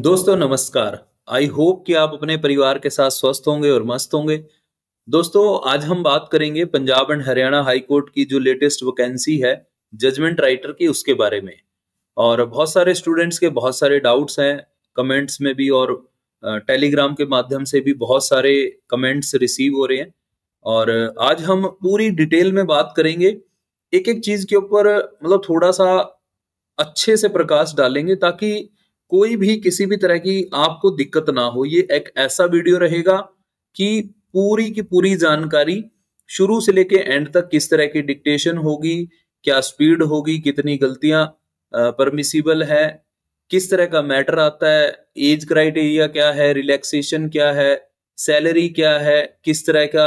दोस्तों नमस्कार आई होप कि आप अपने परिवार के साथ स्वस्थ होंगे और मस्त होंगे दोस्तों आज हम बात करेंगे Punjab and Haryana high court की जो लेटेस्ट वैकेंसी है जजमेंट राइटर की उसके बारे में और बहुत सारे स्टूडेंट्स के बहुत सारे डाउट्स हैं कमेंट्स में भी और टेलीग्राम के माध्यम से भी बहुत सारे कमेंट्स रिसीव हो रहे हैं और आज हम पूरी डिटेल में बात करेंगे एक एक चीज के ऊपर मतलब थोड़ा सा अच्छे से प्रकाश डालेंगे ताकि कोई भी किसी भी तरह की आपको दिक्कत ना हो ये एक ऐसा वीडियो रहेगा कि पूरी की पूरी जानकारी शुरू से लेके एंड तक किस तरह की डिक्टेशन होगी क्या स्पीड होगी कितनी गलतियां परमिसिबल है किस तरह का मैटर आता है एज क्राइटेरिया क्या है रिलैक्सेशन क्या है सैलरी क्या है किस तरह का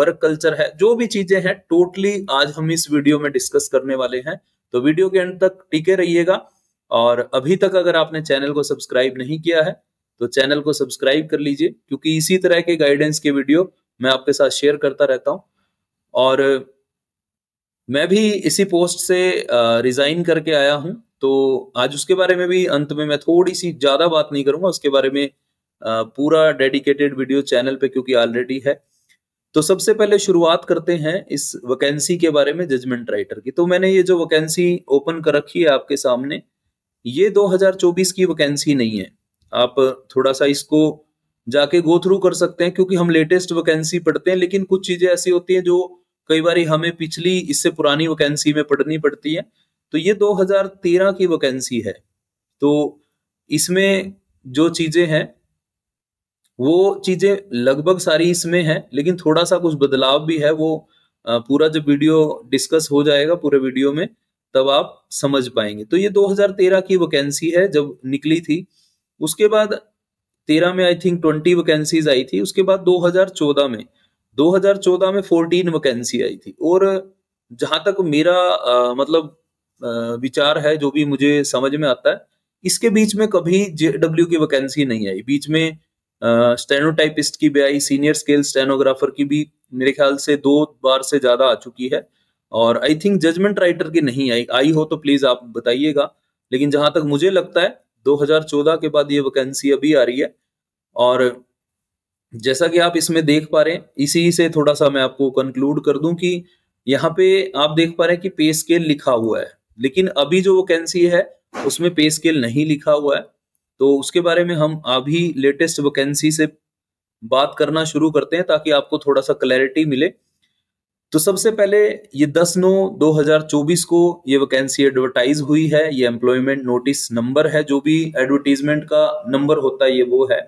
वर्क कल्चर है जो भी चीजें हैं टोटली आज हम इस वीडियो में डिस्कस करने वाले हैं तो वीडियो के एंड तक टिके रहिएगा और अभी तक अगर आपने चैनल को सब्सक्राइब नहीं किया है तो चैनल को सब्सक्राइब कर लीजिए क्योंकि इसी तरह के गाइडेंस के वीडियो मैं आपके साथ शेयर करता रहता हूं और मैं भी इसी पोस्ट से रिजाइन करके आया हूं तो आज उसके बारे में भी अंत में मैं थोड़ी सी ज्यादा बात नहीं करूंगा उसके बारे में पूरा डेडिकेटेड वीडियो चैनल पे क्योंकि ऑलरेडी है तो सबसे पहले शुरुआत करते हैं इस वैकेंसी के बारे में जजमेंट राइटर की तो मैंने ये जो वैकेंसी ओपन कर रखी है आपके सामने ये 2024 की वैकेंसी नहीं है आप थोड़ा सा इसको जाके गो थ्रू कर सकते हैं क्योंकि हम लेटेस्ट वैकेंसी पढ़ते हैं लेकिन कुछ चीजें ऐसी होती हैं जो कई बार हमें पिछली इससे पुरानी वैकेंसी में पढ़नी पड़ती है तो ये 2013 की वैकेंसी है तो इसमें जो चीजें हैं वो चीजें लगभग सारी इसमें हैं लेकिन थोड़ा सा कुछ बदलाव भी है वो पूरा जब वीडियो डिस्कस हो जाएगा पूरे वीडियो में तब आप समझ पाएंगे तो ये 2013 की वैकेंसी है जब निकली थी उसके बाद 13 में आई थिंक ट्वेंटी वैकेंसीज आई थी उसके बाद 2014 में 2014 में 14 वैकेंसी आई थी और जहां तक मेरा आ, मतलब आ, विचार है जो भी मुझे समझ में आता है इसके बीच में कभी जेडब्ल्यू की वैकेंसी नहीं आई बीच में स्टेनोटाइपिस्ट की भी आई सीनियर स्केल स्टेनोग्राफर की भी मेरे ख्याल से दो बार से ज्यादा आ चुकी है और आई थिंक जजमेंट राइटर की नहीं आई आई हो तो प्लीज आप बताइएगा लेकिन जहां तक मुझे लगता है 2014 के बाद ये वैकेंसी अभी आ रही है और जैसा कि आप इसमें देख पा रहे हैं इसी से थोड़ा सा मैं आपको कंक्लूड कर दूं कि यहाँ पे आप देख पा रहे हैं कि पे स्केल लिखा हुआ है लेकिन अभी जो वैकेंसी है उसमें पे स्केल नहीं लिखा हुआ है तो उसके बारे में हम अभी लेटेस्ट वैकेंसी से बात करना शुरू करते हैं ताकि आपको थोड़ा सा क्लैरिटी मिले तो सबसे पहले ये 10 नौ 2024 को ये वैकेंसी एडवर्टाइज हुई है ये एम्प्लॉयमेंट नोटिस नंबर है जो भी एडवर्टीजमेंट का नंबर होता है ये वो है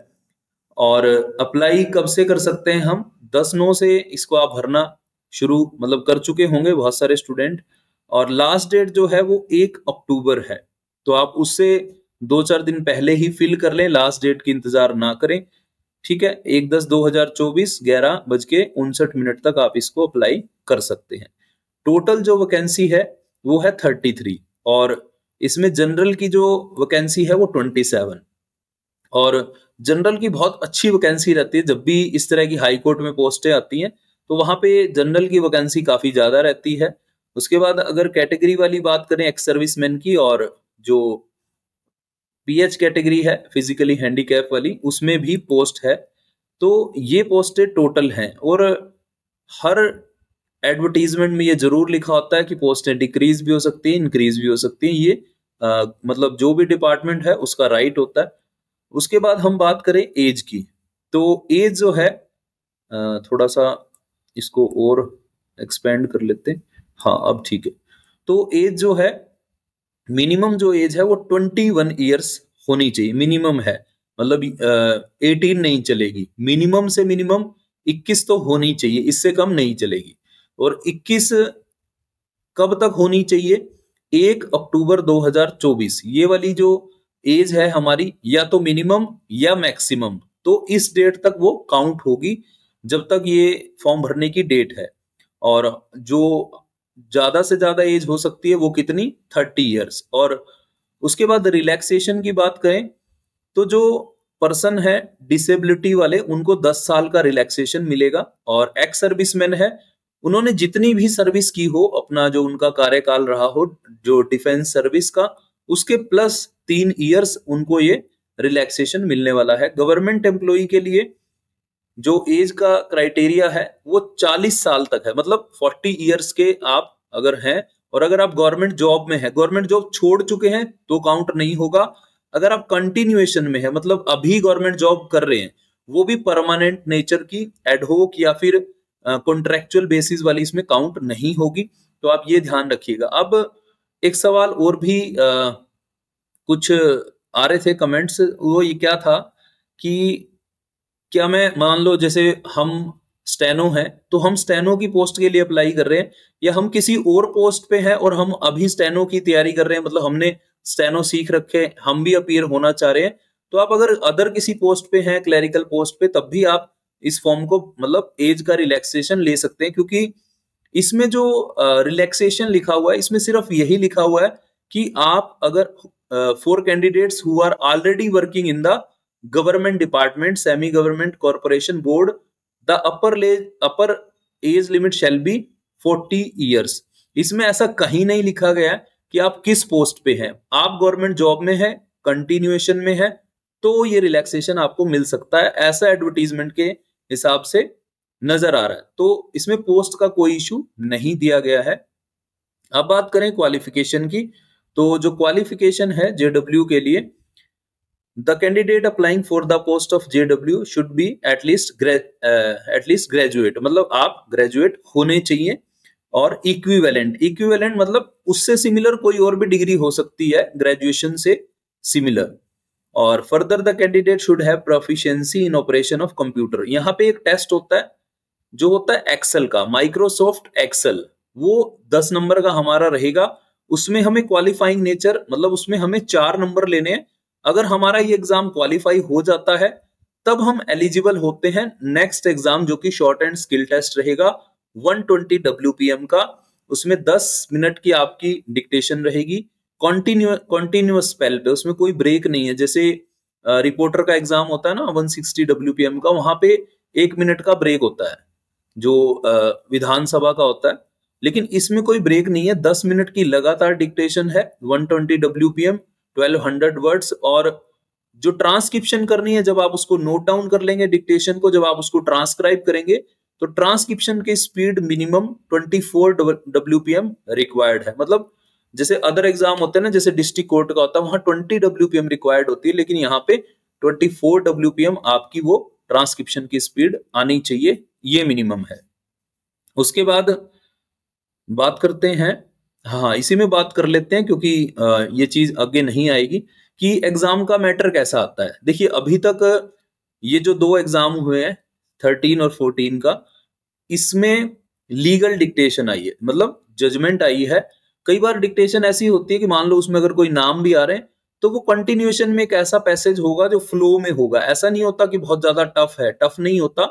और अप्लाई कब से कर सकते हैं हम 10 नौ से इसको आप भरना शुरू मतलब कर चुके होंगे बहुत सारे स्टूडेंट और लास्ट डेट जो है वो एक अक्टूबर है तो आप उससे दो चार दिन पहले ही फिल कर लें लास्ट डेट की इंतजार ना करें ठीक है एक दस दो हजार चौबीस ग्यारह बज के उनसठ मिनट तक आप इसको अप्लाई कर सकते हैं टोटल जो वैकेंसी है वो है थर्टी थ्री और इसमें जनरल की जो वैकेंसी है वो ट्वेंटी सेवन और जनरल की बहुत अच्छी वैकेंसी रहती है जब भी इस तरह की हाई कोर्ट में पोस्टें आती हैं तो वहां पे जनरल की वैकेंसी काफी ज्यादा रहती है उसके बाद अगर कैटेगरी वाली बात करें एक्स सर्विसमैन की और जो पीएच कैटेगरी है फिजिकली हैंडीकैप वाली उसमें भी पोस्ट है तो ये पोस्टें टोटल हैं और हर एडवर्टीजमेंट में ये जरूर लिखा होता है कि पोस्टें डिक्रीज भी हो सकती है इंक्रीज भी हो सकती हैं ये आ, मतलब जो भी डिपार्टमेंट है उसका राइट होता है उसके बाद हम बात करें एज की तो एज जो है आ, थोड़ा सा इसको और एक्सपेंड कर लेते हैं हाँ अब ठीक है तो एज जो है मिनिमम जो एज है वो ट्वेंटी वन ईयर्स होनी चाहिए मिनिमम है मतलब एटीन नहीं चलेगी मिनिमम से मिनिमम इक्कीस तो होनी चाहिए इससे कम नहीं चलेगी और इक्कीस कब तक होनी चाहिए एक अक्टूबर 2024 ये वाली जो एज है हमारी या तो मिनिमम या मैक्सिमम तो इस डेट तक वो काउंट होगी जब तक ये फॉर्म भरने की डेट है और जो ज्यादा से ज्यादा एज हो सकती है वो कितनी थर्टी ईयर्स और उसके बाद रिलैक्सेशन की बात करें तो जो पर्सन है डिसेबिलिटी वाले उनको दस साल का रिलैक्सेशन मिलेगा और एक्स सर्विसमैन है उन्होंने जितनी भी सर्विस की हो अपना जो उनका कार्यकाल रहा हो जो डिफेंस सर्विस का उसके प्लस तीन ईयर्स उनको ये रिलैक्सेशन मिलने वाला है गवर्नमेंट एम्प्लॉय के लिए जो एज का क्राइटेरिया है वो 40 साल तक है मतलब 40 इयर्स के आप अगर हैं और अगर आप गवर्नमेंट जॉब में हैं गवर्नमेंट जॉब छोड़ चुके हैं तो काउंट नहीं होगा अगर आप कंटिन्यूएशन में है मतलब अभी गवर्नमेंट जॉब कर रहे हैं वो भी परमानेंट नेचर की एडहोक या फिर कॉन्ट्रेक्चुअल बेसिस वाली इसमें काउंट नहीं होगी तो आप ये ध्यान रखिएगा अब एक सवाल और भी आ, कुछ आ रहे थे कमेंट्स वो ये क्या था कि क्या मैं मान लो जैसे हम स्टेनो है तो हम स्टेनो की पोस्ट के लिए अप्लाई कर रहे हैं या हम किसी और पोस्ट पे हैं और हम अभी स्टेनो की तैयारी कर रहे हैं मतलब हमने स्टेनो सीख रखे हम भी अपीयर होना चाह रहे हैं तो आप अगर अदर किसी पोस्ट पे हैं क्लैरिकल पोस्ट पे तब भी आप इस फॉर्म को मतलब एज का रिलैक्सेशन ले सकते हैं क्योंकि इसमें जो रिलैक्सेशन लिखा हुआ है इसमें सिर्फ यही लिखा हुआ है कि आप अगर four candidates who are already working in the government department semi government corporation board the upper upper age limit shall be forty years इसमें ऐसा कहीं नहीं लिखा गया कि आप किस पोस्ट पे हैं आप गवर्नमेंट जॉब में है कंटिन्यूएशन में है तो ये रिलैक्सेशन आपको मिल सकता है ऐसा एडवर्टीजमेंट के हिसाब से नजर आ रहा है तो इसमें पोस्ट का कोई इशू नहीं दिया गया है अब बात करें क्वालिफिकेशन की तो जो क्वालिफिकेशन है जेडब्ल्यू के लिए the candidate applying for the post of JW should be at least uh, at least graduate मतलब आप graduate होने चाहिए और इक्विवेलेंट इक्विवेलेंट मतलब उससे सिमिलर कोई और भी डिग्री हो सकती है ग्रेजुएशन से सिमिलर और further the candidate should have proficiency in operation of computer यहाँ पे एक टेस्ट होता है जो होता है एक्सेल का माइक्रोसॉफ्ट एक्सेल वो दस नंबर का हमारा रहेगा उसमें हमें क्वालिफाइंग नेचर मतलब उसमें हमें चार नंबर लेने हैं अगर हमारा ये एग्जाम क्वालिफाई हो जाता है तब हम एलिजिबल होते हैं नेक्स्ट एग्जाम जो कि शॉर्ट एंड स्किल टेस्ट रहेगा 120 डब्ल्यूपीएम का उसमें 10 मिनट की आपकी डिक्टेशन रहेगी कॉन्टिन्यू कॉन्टिन्यूस स्पेल पे उसमें कोई ब्रेक नहीं है जैसे रिपोर्टर का एग्जाम होता है ना 160 डब्ल्यूपीएम का वहां पे एक मिनट का ब्रेक होता है जो विधानसभा का होता है लेकिन इसमें कोई ब्रेक नहीं है दस मिनट की लगातार डिक्टेशन है वन ट्वेंटी हंड्रेड वर्ड्स और जो ट्रांसक्रिप्शन करनी है जब आप उसको नोट डाउन कर लेंगे डिक्टेशन को जब आप उसको ट्रांसक्राइब करेंगे तो ट्रांसक्रिप्शन की speed minimum P M required है मतलब जैसे अदर एग्जाम होते हैं ना जैसे डिस्ट्रिक्ट कोर्ट का होता है वहां twenty W P M required होती है लेकिन यहाँ पे twenty four W P M आपकी वो ट्रांसक्रिप्शन की स्पीड आनी चाहिए ये मिनिमम है उसके बाद बात करते हैं हाँ इसी में बात कर लेते हैं क्योंकि ये चीज आगे नहीं आएगी कि एग्जाम का मैटर कैसा आता है देखिए अभी तक ये जो दो एग्जाम हुए हैं थर्टीन और फोर्टीन का इसमें लीगल डिक्टेशन आई है मतलब जजमेंट आई है कई बार डिक्टेशन ऐसी होती है कि मान लो उसमें अगर कोई नाम भी आ रहे हैं तो वो कंटिन्यूएशन में एक ऐसा पैसेज होगा जो फ्लो में होगा ऐसा नहीं होता कि बहुत ज्यादा टफ है टफ नहीं होता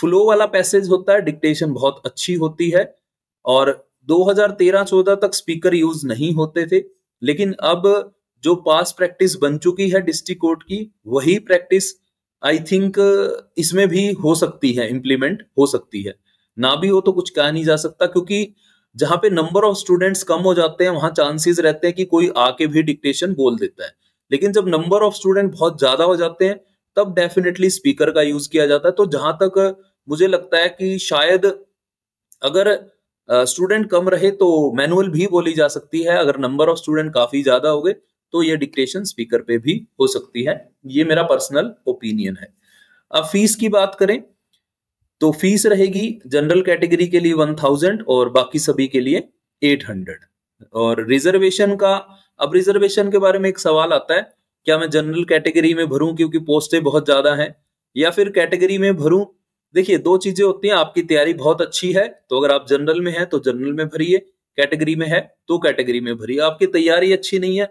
फ्लो वाला पैसेज होता है डिक्टेशन बहुत अच्छी होती है और 2013-14 तक स्पीकर यूज नहीं होते थे लेकिन अब जो पास प्रैक्टिस बन चुकी है डिस्ट्रिक्ट कोर्ट की वही प्रैक्टिस आई थिंक इसमें भी हो सकती है इम्प्लीमेंट हो सकती है ना भी हो तो कुछ कहा नहीं जा सकता क्योंकि जहां पे नंबर ऑफ स्टूडेंट्स कम हो जाते हैं वहां चांसेस रहते हैं कि कोई आके भी डिक्टेशन बोल देता है लेकिन जब नंबर ऑफ स्टूडेंट बहुत ज्यादा हो जाते हैं तब डेफिनेटली स्पीकर का यूज किया जाता है तो जहां तक मुझे लगता है कि शायद अगर स्टूडेंट कम रहे तो मैनुअल भी बोली जा सकती है अगर नंबर ऑफ स्टूडेंट काफी ज्यादा हो गए तो ये डिक्टेशन स्पीकर पे भी हो सकती है ये मेरा पर्सनल ओपिनियन है अब फीस की बात करें तो फीस रहेगी जनरल कैटेगरी के लिए वन थाउजेंड और बाकी सभी के लिए एट हंड्रेड और रिजर्वेशन का अब रिजर्वेशन के बारे में एक सवाल आता है क्या मैं जनरल कैटेगरी में भरूं क्योंकि पोस्टें बहुत ज्यादा हैं या फिर कैटेगरी में भरूं देखिए दो चीजें होती हैं आपकी तैयारी बहुत अच्छी है तो अगर आप जनरल तो में है तो जनरल में भरिए कैटेगरी में है तो कैटेगरी में भरिए आपकी तैयारी अच्छी नहीं है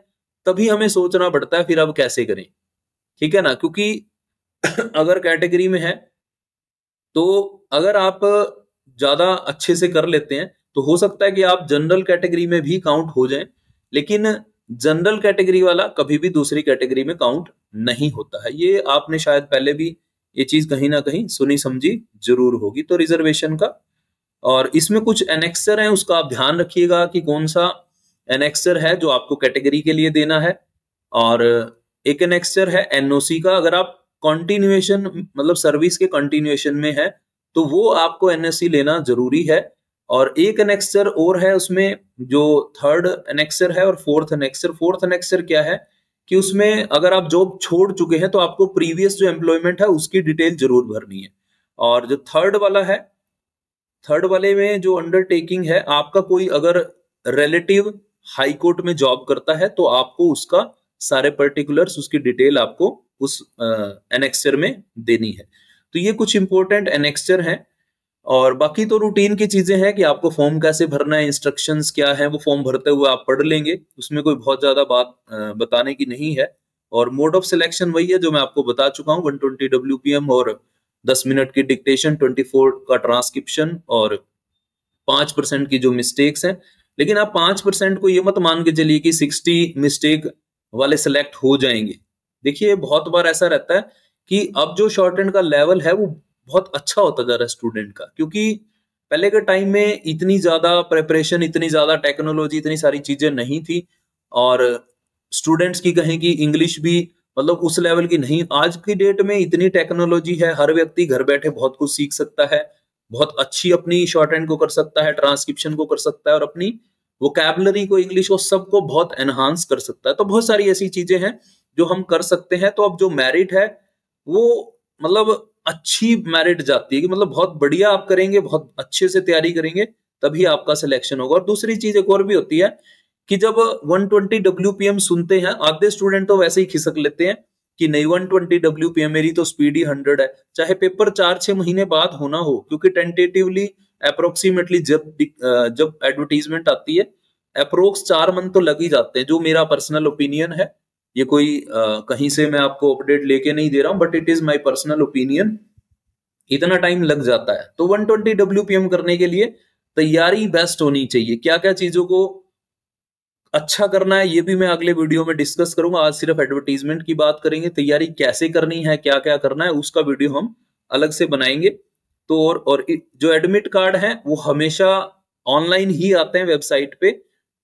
तभी हमें सोचना पड़ता है फिर आप कैसे करें ठीक है ना क्योंकि अगर कैटेगरी में है तो अगर आप ज्यादा अच्छे से कर लेते हैं तो हो सकता है कि आप जनरल कैटेगरी में भी काउंट हो जाएं लेकिन जनरल कैटेगरी वाला कभी भी दूसरी कैटेगरी में काउंट नहीं होता है ये आपने शायद पहले भी ये चीज कहीं ना कहीं सुनी समझी जरूर होगी तो रिजर्वेशन का और इसमें कुछ एनेक्सर है उसका आप ध्यान रखिएगा कि कौन सा एनेक्सर है जो आपको कैटेगरी के लिए देना है और एक एनेक्सर है एनओसी का अगर आप कंटिन्यूएशन मतलब सर्विस के कंटिन्यूएशन में है तो वो आपको एनएससी लेना जरूरी है और एक एनेक्सर और है उसमें जो थर्ड एनेक्सर है और फोर्थ एनेक्सर फोर्थ एनेक्सर क्या है कि उसमें अगर आप जॉब छोड़ चुके हैं तो आपको प्रीवियस जो एम्प्लॉयमेंट है उसकी डिटेल जरूर भरनी है और जो थर्ड वाला है थर्ड वाले में जो अंडरटेकिंग है आपका कोई अगर रिलेटिव हाई कोर्ट में जॉब करता है तो आपको उसका सारे पर्टिकुलर्स उसकी डिटेल आपको उस एनेक्सचर में देनी है तो ये कुछ इंपॉर्टेंट एनेक्सचर हैं और बाकी तो रूटीन की चीजें हैं कि आपको फॉर्म कैसे भरना है इंस्ट्रक्शंस क्या है वो फॉर्म भरते हुए आप पढ़ लेंगे उसमें कोई बहुत ज्यादा बात बताने की नहीं है और मोड ऑफ सिलेक्शन वही है जो मैं आपको बता चुका हूँ वन ट्वेंटी और दस मिनट की डिक्टेशन ट्वेंटी फोर का ट्रांसक्रिप्शन और पांच परसेंट की जो मिस्टेक्स हैं लेकिन आप पांच परसेंट को ये मत मान के चलिए कि सिक्सटी मिस्टेक वाले सिलेक्ट हो जाएंगे देखिए बहुत बार ऐसा रहता है कि अब जो शॉर्ट एंड का लेवल है वो बहुत अच्छा होता जा रहा है स्टूडेंट का क्योंकि पहले के टाइम में इतनी ज्यादा प्रेपरेशन इतनी ज्यादा टेक्नोलॉजी इतनी सारी चीजें नहीं थी और स्टूडेंट्स की कहें कि इंग्लिश भी मतलब उस लेवल की नहीं आज की डेट में इतनी टेक्नोलॉजी है हर व्यक्ति घर बैठे बहुत कुछ सीख सकता है बहुत अच्छी अपनी शॉर्ट हैंड को कर सकता है ट्रांसक्रिप्शन को कर सकता है और अपनी कैबलरी को इंग्लिश को सबको बहुत एनहांस कर सकता है तो बहुत सारी ऐसी चीजें हैं जो हम कर सकते हैं तो अब जो मेरिट है वो मतलब अच्छी मेरिट जाती है कि मतलब बहुत बढ़िया आप करेंगे बहुत अच्छे से तैयारी करेंगे तभी आपका सिलेक्शन होगा और दूसरी चीज एक और भी होती है कि जब 120 डब्ल्यूपीएम सुनते हैं आधे स्टूडेंट तो वैसे ही खिसक लेते हैं कि नहीं वन 120 डब्ल्यूपीएम मेरी तो स्पीड ही हंड्रेड है चाहे पेपर चार छह महीने बाद होना हो क्योंकि टेंटेटिवली अप्रोक्सीमेटली जब जब एडवर्टीजमेंट आती है अप्रोक्स चार मंथ तो लग ही जाते हैं जो मेरा पर्सनल ओपिनियन है ये कोई आ, कहीं से मैं आपको अपडेट लेके नहीं दे रहा हूं but it is my personal opinion इतना टाइम लग जाता है तो 120 ट्वेंटी डब्ल्यू करने के लिए तैयारी बेस्ट होनी चाहिए क्या क्या चीजों को अच्छा करना है ये भी मैं अगले वीडियो में डिस्कस करूंगा आज सिर्फ एडवर्टीजमेंट की बात करेंगे तैयारी कैसे करनी है क्या क्या करना है उसका वीडियो हम अलग से बनाएंगे तो और, और जो एडमिट कार्ड है वो हमेशा ऑनलाइन ही आते हैं वेबसाइट पे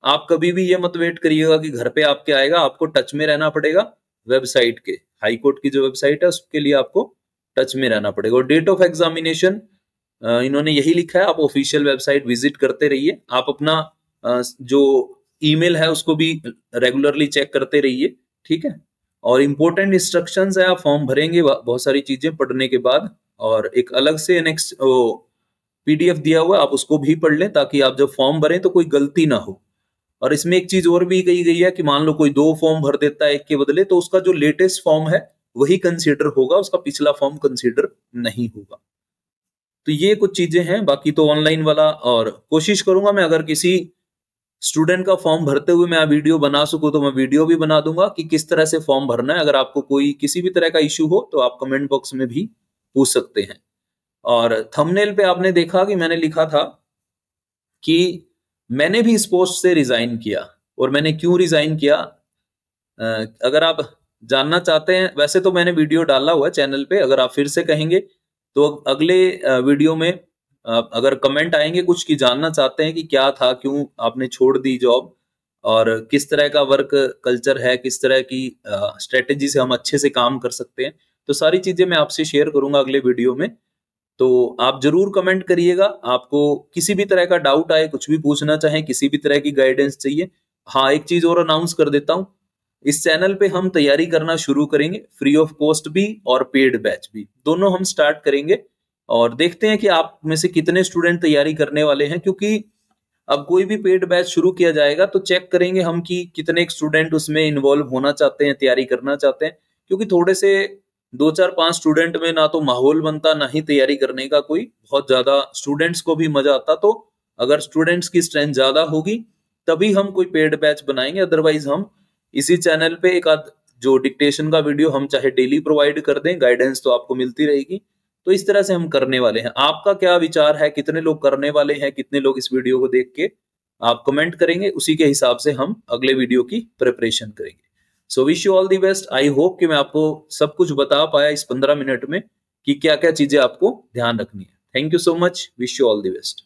आप कभी भी ये मत वेट करिएगा कि घर पे आपके आएगा आपको टच में रहना पड़ेगा वेबसाइट के हाई कोर्ट की जो वेबसाइट है उसके लिए आपको टच में रहना पड़ेगा और डेट ऑफ एग्जामिनेशन इन्होंने यही लिखा है आप ऑफिशियल वेबसाइट विजिट करते रहिए आप अपना जो ईमेल है उसको भी रेगुलरली चेक करते रहिए ठीक है और इम्पोर्टेंट इंस्ट्रक्शन है आप फॉर्म भरेंगे बहुत सारी चीजें पढ़ने के बाद और एक अलग से नेक्स्ट पीडीएफ दिया हुआ आप उसको भी पढ़ लें ताकि आप जब फॉर्म भरें तो कोई गलती ना हो और इसमें एक चीज और भी कही गई है कि मान लो कोई दो फॉर्म भर देता है एक के बदले तो उसका जो लेटेस्ट फॉर्म है वही कंसीडर होगा उसका पिछला फॉर्म कंसीडर नहीं होगा तो ये कुछ चीजें हैं बाकी तो ऑनलाइन वाला और कोशिश करूंगा मैं अगर किसी स्टूडेंट का फॉर्म भरते हुए मैं वीडियो बना सकूं तो मैं वीडियो भी बना दूंगा कि किस तरह से फॉर्म भरना है अगर आपको कोई किसी भी तरह का इश्यू हो तो आप कमेंट बॉक्स में भी पूछ सकते हैं और थंबनेल पे आपने देखा कि मैंने लिखा था कि मैंने भी इस पोस्ट से रिजाइन किया और मैंने क्यों रिजाइन किया अगर आप जानना चाहते हैं वैसे तो मैंने वीडियो डाला हुआ चैनल पे अगर आप फिर से कहेंगे तो अगले वीडियो में अगर कमेंट आएंगे कुछ की जानना चाहते हैं कि क्या था क्यों आपने छोड़ दी जॉब और किस तरह का वर्क कल्चर है किस तरह की स्ट्रेटेजी से हम अच्छे से काम कर सकते हैं तो सारी चीजें मैं आपसे शेयर करूंगा अगले वीडियो में तो आप जरूर कमेंट करिएगा आपको किसी भी तरह का डाउट आए कुछ भी पूछना चाहें किसी भी तरह की गाइडेंस चाहिए हाँ एक चीज और अनाउंस कर देता हूं इस चैनल पे हम तैयारी करना शुरू करेंगे फ्री ऑफ कॉस्ट भी और पेड बैच भी दोनों हम स्टार्ट करेंगे और देखते हैं कि आप में से कितने स्टूडेंट तैयारी करने वाले हैं क्योंकि अब कोई भी पेड बैच शुरू किया जाएगा तो चेक करेंगे हम कि कितने स्टूडेंट उसमें इन्वॉल्व होना चाहते हैं तैयारी करना चाहते हैं क्योंकि थोड़े से दो चार पांच स्टूडेंट में ना तो माहौल बनता ना ही तैयारी करने का कोई बहुत ज्यादा स्टूडेंट्स को भी मजा आता तो अगर स्टूडेंट्स की स्ट्रेंथ ज्यादा होगी तभी हम कोई पेड बैच बनाएंगे अदरवाइज हम इसी चैनल पे एक आध जो डिक्टेशन का वीडियो हम चाहे डेली प्रोवाइड कर दें गाइडेंस तो आपको मिलती रहेगी तो इस तरह से हम करने वाले हैं आपका क्या विचार है कितने लोग करने वाले हैं कितने लोग इस वीडियो को देख के आप कमेंट करेंगे उसी के हिसाब से हम अगले वीडियो की प्रिपरेशन करेंगे so wish you all the best I hope कि मैं आपको सब कुछ बता पाया इस पंद्रह मिनट में कि क्या क्या चीजें आपको ध्यान रखनी है thank you so much wish you all the best